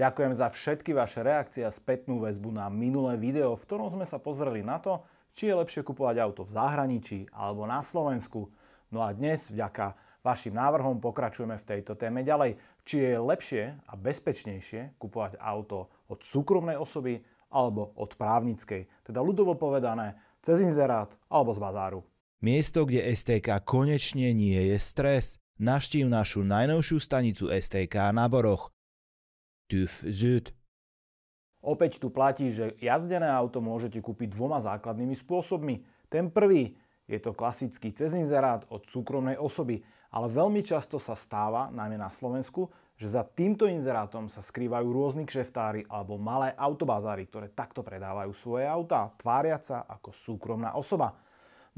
Ďakujem za všetky vaše reakcie a spätnú väzbu na minulé video, v ktorom sme sa pozreli na to, či je lepšie kupovať auto v zahraničí alebo na Slovensku. No a dnes vďaka vašim návrhom pokračujeme v tejto téme ďalej. Či je lepšie a bezpečnejšie kupovať auto od súkromnej osoby alebo od právnickej, teda ľudovo povedané cez inzerát alebo z bazáru. Miesto, kde STK konečne nie je stres. Navštív našu najnovšiu stanicu STK na Boroch. TÜV ZÜD. Opäť tu platí, že jazdené auto môžete kúpiť dvoma základnými spôsobmi. Ten prvý je to klasický cez inzerát od súkromnej osoby, ale veľmi často sa stáva, najmä na Slovensku, že za týmto inzerátom sa skrývajú rôzni kšeftári alebo malé autobazári, ktoré takto predávajú svoje autá, tváriať sa ako súkromná osoba.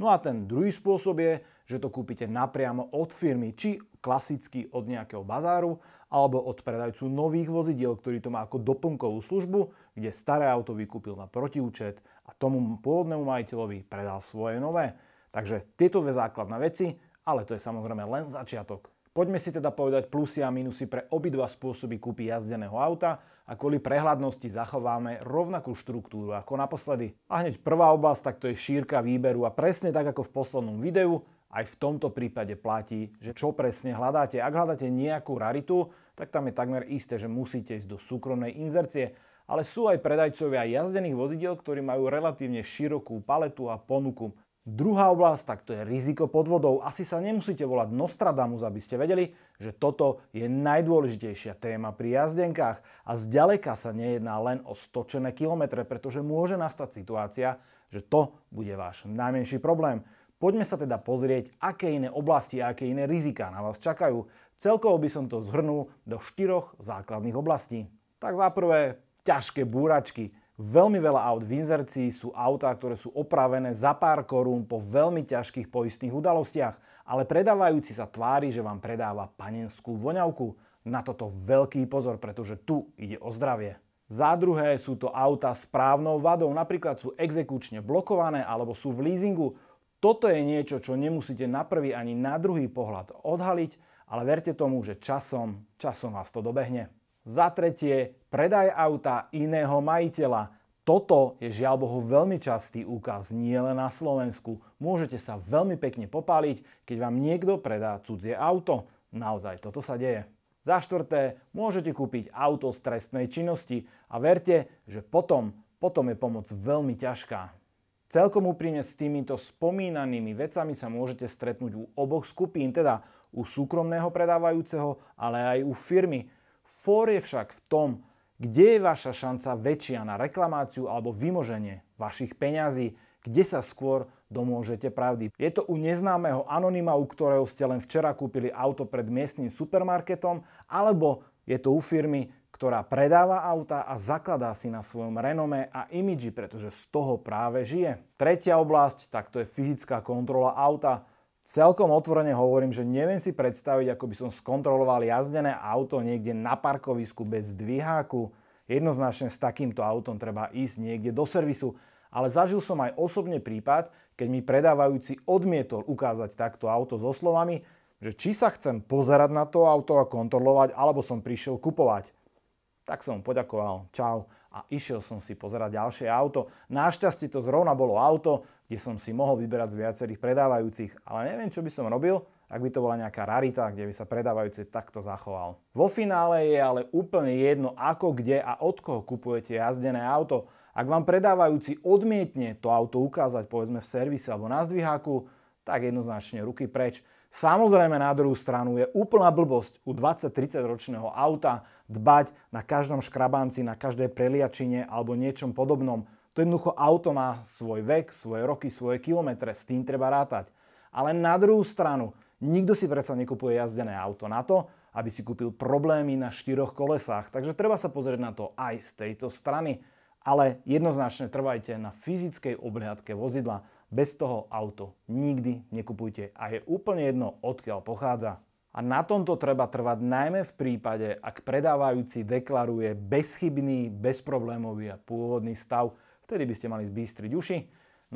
No a ten druhý spôsob je, že to kúpite napriamo od firmy, či klasicky od nejakého bazáru, alebo od predajcu nových vozidiel, ktorý to má ako doplnkovú službu, kde staré auto vykúpil na protiúčet a tomu pôvodnému majiteľovi predal svoje nové. Takže tieto dve základné veci, ale to je samozrejme len začiatok. Poďme si teda povedať plusy a minusy pre obidva spôsoby kúpy jazdeného auta a kvôli prehľadnosti zachováme rovnakú štruktúru ako naposledy. A hneď prvá oblasť, tak to je šírka výberu a presne tak ako v poslednom videu, aj v tomto prípade platí, že čo presne hľadáte. Ak hľadáte nejakú raritu, tak tam je takmer isté, že musíte ísť do súkromnej inzercie, ale sú aj predajcovia jazdených vozidiel, ktorí majú relatívne širokú paletu a ponuku. Druhá oblasť, tak to je riziko podvodov. Asi sa nemusíte volať Nostradamus, aby ste vedeli, že toto je najdôležitejšia téma pri jazdenkách a zďaleka sa nejedná len o stočené kilometre, pretože môže nastať situácia, že to bude váš najmenší problém. Poďme sa teda pozrieť, aké iné oblasti a aké iné rizika na vás čakajú. Celkovo by som to zhrnul do štyroch základných oblastí. Tak za prvé, ťažké búračky. Veľmi veľa aut v inzercii sú autá, ktoré sú opravené za pár korún po veľmi ťažkých poistných udalostiach, ale predávajúci sa tvári, že vám predáva panenskú voňavku. Na toto veľký pozor, pretože tu ide o zdravie. Za druhé sú to auta s právnou vadou, napríklad sú exekučne blokované alebo sú v leasingu. Toto je niečo, čo nemusíte na prvý ani na druhý pohľad odhaliť, ale verte tomu, že časom, časom vás to dobehne. Za tretie, predaj auta iného majiteľa. Toto je žiaľ Bohu veľmi častý úkaz, nie len na Slovensku. Môžete sa veľmi pekne popáliť, keď vám niekto predá cudzie auto. Naozaj, toto sa deje. Za štvrté, môžete kúpiť auto z trestnej činnosti a verte, že potom, potom je pomoc veľmi ťažká. Celkom úprimne s týmito spomínanými vecami sa môžete stretnúť u oboch skupín, teda u súkromného predávajúceho, ale aj u firmy. Fór je však v tom, kde je vaša šanca väčšia na reklamáciu alebo vymoženie vašich peňazí? Kde sa skôr domôžete pravdy? Je to u neznámeho anonima, u ktorého ste len včera kúpili auto pred miestnym supermarketom? Alebo je to u firmy, ktorá predáva auta a zakladá si na svojom renome a imidži, pretože z toho práve žije. Tretia oblasť, tak to je fyzická kontrola auta. Celkom otvorene hovorím, že neviem si predstaviť, ako by som skontroloval jazdené auto niekde na parkovisku bez dviháku. Jednoznačne s takýmto autom treba ísť niekde do servisu. Ale zažil som aj osobne prípad, keď mi predávajúci odmietol ukázať takto auto so slovami, že či sa chcem pozerať na to auto a kontrolovať, alebo som prišiel kupovať. Tak som mu poďakoval, čau a išiel som si pozerať ďalšie auto. Našťastie to zrovna bolo auto, kde som si mohol vyberať z viacerých predávajúcich, ale neviem, čo by som robil, ak by to bola nejaká rarita, kde by sa predávajúci takto zachoval. Vo finále je ale úplne jedno, ako, kde a od koho kupujete jazdené auto. Ak vám predávajúci odmietne to auto ukázať, povedzme v servise alebo na zdviháku, tak jednoznačne ruky preč. Samozrejme na druhú stranu je úplná blbosť u 20-30 ročného auta dbať na každom škrabanci, na každej preliačine alebo niečom podobnom. To jednoducho auto má svoj vek, svoje roky, svoje kilometre, s tým treba rátať. Ale na druhú stranu, nikto si predsa nekupuje jazdené auto na to, aby si kúpil problémy na štyroch kolesách. Takže treba sa pozrieť na to aj z tejto strany. Ale jednoznačne trvajte na fyzickej obliadke vozidla. Bez toho auto nikdy nekupujte a je úplne jedno, odkiaľ pochádza. A na tomto treba trvať najmä v prípade, ak predávajúci deklaruje bezchybný, bezproblémový a pôvodný stav, vtedy by ste mali zbýstriť uši.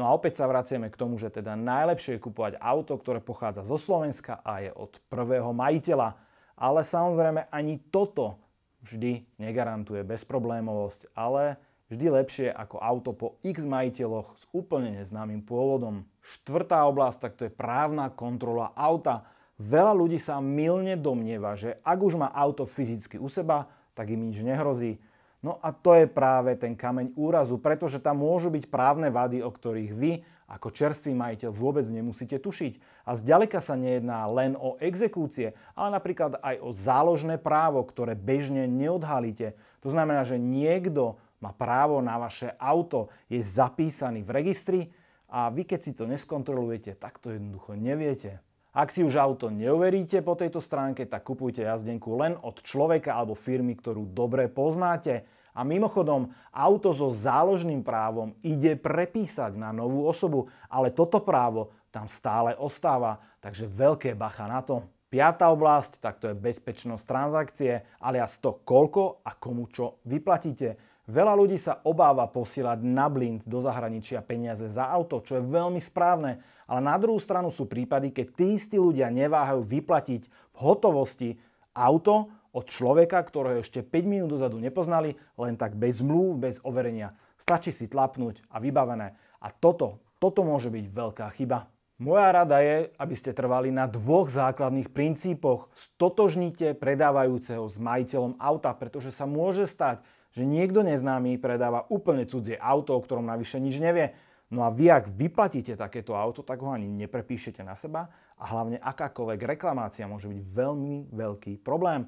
No a opäť sa vraciame k tomu, že teda najlepšie je kupovať auto, ktoré pochádza zo Slovenska a je od prvého majiteľa. Ale samozrejme ani toto vždy negarantuje bezproblémovosť, ale vždy lepšie ako auto po x majiteľoch s úplne neznámym pôvodom. Štvrtá oblasť, tak to je právna kontrola auta. Veľa ľudí sa milne domnieva, že ak už má auto fyzicky u seba, tak im nič nehrozí. No a to je práve ten kameň úrazu, pretože tam môžu byť právne vady, o ktorých vy ako čerstvý majiteľ vôbec nemusíte tušiť. A zďaleka sa nejedná len o exekúcie, ale napríklad aj o záložné právo, ktoré bežne neodhalíte. To znamená, že niekto má právo na vaše auto, je zapísaný v registri a vy keď si to neskontrolujete, tak to jednoducho neviete. Ak si už auto neuveríte po tejto stránke, tak kupujte jazdenku len od človeka alebo firmy, ktorú dobre poznáte. A mimochodom, auto so záložným právom ide prepísať na novú osobu, ale toto právo tam stále ostáva, takže veľké bacha na to. Piatá oblasť, tak to je bezpečnosť transakcie, alias to, koľko a komu čo vyplatíte. Veľa ľudí sa obáva posielať na blind do zahraničia peniaze za auto, čo je veľmi správne, ale na druhú stranu sú prípady, keď tí istí ľudia neváhajú vyplatiť v hotovosti auto od človeka, ktorého ešte 5 minút dozadu nepoznali, len tak bez zmluv, bez overenia. Stačí si tlapnúť a vybavené. A toto, toto môže byť veľká chyba. Moja rada je, aby ste trvali na dvoch základných princípoch. Stotožnite predávajúceho s majiteľom auta, pretože sa môže stať, že niekto neznámy predáva úplne cudzie auto, o ktorom navyše nič nevie No a vy, ak vyplatíte takéto auto, tak ho ani neprepíšete na seba a hlavne akákoľvek reklamácia môže byť veľmi veľký problém.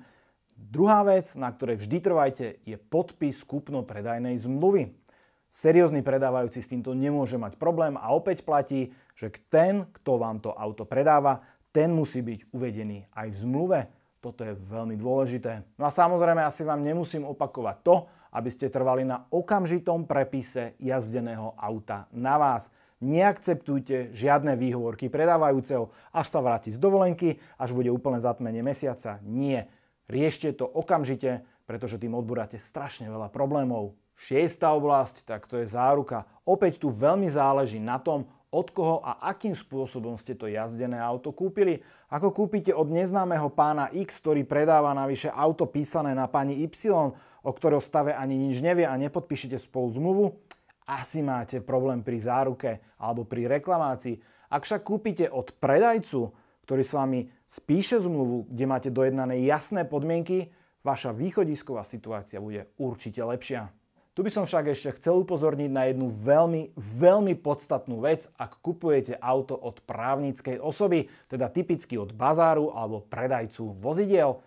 Druhá vec, na ktorej vždy trvajte, je podpis kúpno predajnej zmluvy. Seriózny predávajúci s týmto nemôže mať problém a opäť platí, že ten, kto vám to auto predáva, ten musí byť uvedený aj v zmluve. Toto je veľmi dôležité. No a samozrejme, asi vám nemusím opakovať to, aby ste trvali na okamžitom prepise jazdeného auta na vás. Neakceptujte žiadne výhovorky predávajúceho, až sa vráti z dovolenky, až bude úplne zatmenie mesiaca. Nie. Riešte to okamžite, pretože tým odburáte strašne veľa problémov. Šiesta oblasť, tak to je záruka. Opäť tu veľmi záleží na tom, od koho a akým spôsobom ste to jazdené auto kúpili. Ako kúpite od neznámeho pána X, ktorý predáva navyše auto písané na pani Y, o ktorého stave ani nič nevie a nepodpíšete spolu zmluvu, asi máte problém pri záruke alebo pri reklamácii. Ak však kúpite od predajcu, ktorý s vami spíše zmluvu, kde máte dojednané jasné podmienky, vaša východisková situácia bude určite lepšia. Tu by som však ešte chcel upozorniť na jednu veľmi, veľmi podstatnú vec, ak kupujete auto od právnickej osoby, teda typicky od bazáru alebo predajcu vozidiel.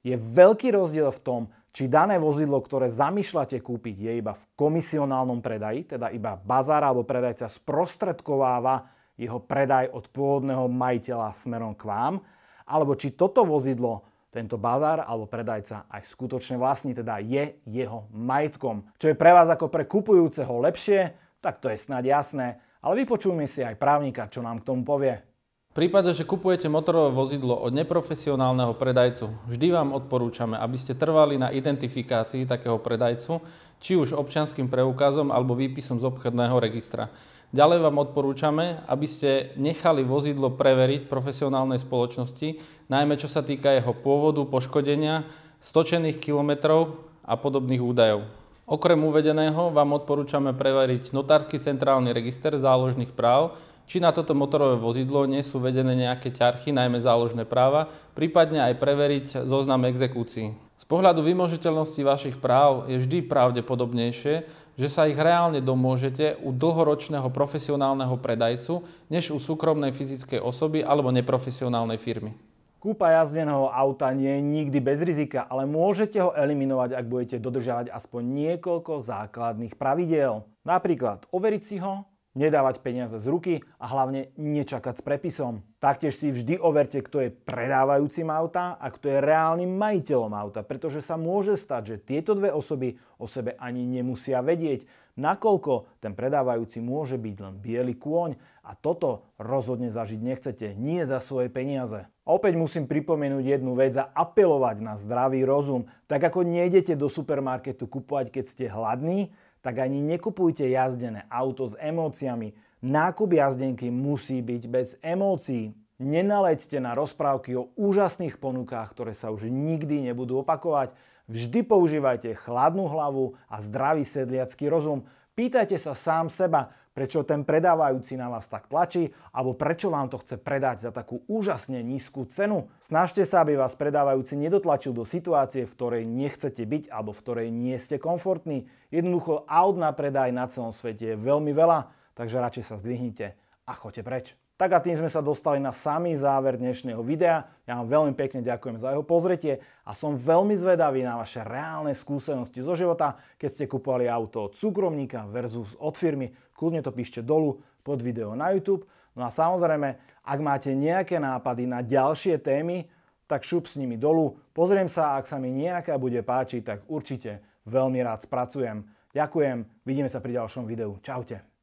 Je veľký rozdiel v tom, či dané vozidlo, ktoré zamýšľate kúpiť, je iba v komisionálnom predaji, teda iba bazár alebo predajca sprostredkováva jeho predaj od pôvodného majiteľa smerom k vám, alebo či toto vozidlo tento bazár alebo predajca aj skutočne vlastní, teda je jeho majetkom. Čo je pre vás ako pre kupujúceho lepšie, tak to je snad jasné, ale vypočujme si aj právnika, čo nám k tomu povie prípade, že kupujete motorové vozidlo od neprofesionálneho predajcu, vždy vám odporúčame, aby ste trvali na identifikácii takého predajcu, či už občianským preukazom alebo výpisom z obchodného registra. Ďalej vám odporúčame, aby ste nechali vozidlo preveriť profesionálnej spoločnosti, najmä čo sa týka jeho pôvodu, poškodenia, stočených kilometrov a podobných údajov. Okrem uvedeného vám odporúčame preveriť notársky centrálny register záložných práv, či na toto motorové vozidlo nie sú vedené nejaké ťarchy, najmä záložné práva, prípadne aj preveriť zoznam exekúcií. Z pohľadu vymožiteľnosti vašich práv je vždy pravdepodobnejšie, že sa ich reálne domôžete u dlhoročného profesionálneho predajcu, než u súkromnej fyzickej osoby alebo neprofesionálnej firmy. Kúpa jazdeného auta nie je nikdy bez rizika, ale môžete ho eliminovať, ak budete dodržiavať aspoň niekoľko základných pravidiel. Napríklad overiť si ho, nedávať peniaze z ruky a hlavne nečakať s prepisom. Taktiež si vždy overte, kto je predávajúcim auta a kto je reálnym majiteľom auta, pretože sa môže stať, že tieto dve osoby o sebe ani nemusia vedieť, nakoľko ten predávajúci môže byť len biely kôň a toto rozhodne zažiť nechcete, nie za svoje peniaze. Opäť musím pripomenúť jednu vec a apelovať na zdravý rozum. Tak ako nejdete do supermarketu kupovať, keď ste hladní, tak ani nekupujte jazdené auto s emóciami. Nákup jazdenky musí byť bez emócií. Nenaleďte na rozprávky o úžasných ponukách, ktoré sa už nikdy nebudú opakovať. Vždy používajte chladnú hlavu a zdravý sedliacký rozum. Pýtajte sa sám seba, prečo ten predávajúci na vás tak tlačí, alebo prečo vám to chce predať za takú úžasne nízku cenu. Snažte sa, aby vás predávajúci nedotlačil do situácie, v ktorej nechcete byť alebo v ktorej nie ste komfortní. Jednoducho aut na predaj na celom svete je veľmi veľa, takže radšej sa zdvihnite a choďte preč. Tak a tým sme sa dostali na samý záver dnešného videa. Ja vám veľmi pekne ďakujem za jeho pozretie a som veľmi zvedavý na vaše reálne skúsenosti zo života, keď ste kupovali auto od súkromníka versus od firmy. Kľudne to píšte dolu pod video na YouTube. No a samozrejme, ak máte nejaké nápady na ďalšie témy, tak šup s nimi dolu. Pozriem sa a ak sa mi nejaká bude páčiť, tak určite veľmi rád spracujem. Ďakujem, vidíme sa pri ďalšom videu. Čaute.